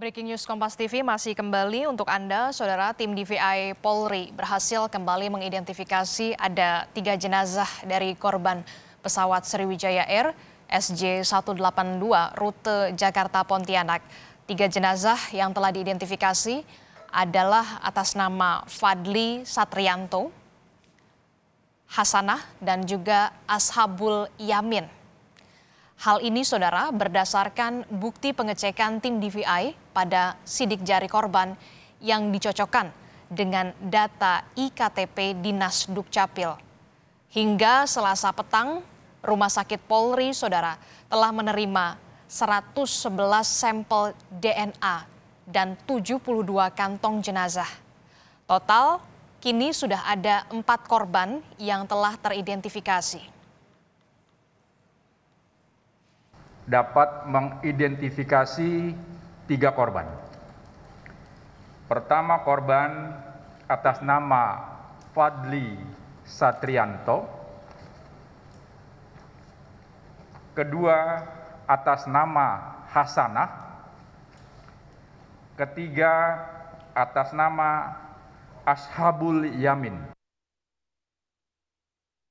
Breaking News Kompas TV masih kembali untuk Anda, Saudara tim DVI Polri berhasil kembali mengidentifikasi ada tiga jenazah dari korban pesawat Sriwijaya Air SJ182 rute Jakarta Pontianak. Tiga jenazah yang telah diidentifikasi adalah atas nama Fadli Satrianto, Hasanah, dan juga Ashabul Yamin. Hal ini, saudara, berdasarkan bukti pengecekan tim DVI pada sidik jari korban yang dicocokkan dengan data IKTP Dinas Dukcapil. Hingga selasa petang, Rumah Sakit Polri, saudara, telah menerima 111 sampel DNA dan 72 kantong jenazah. Total, kini sudah ada empat korban yang telah teridentifikasi. dapat mengidentifikasi tiga korban. Pertama korban atas nama Fadli Satrianto, kedua atas nama Hasanah, ketiga atas nama Ashabul Yamin.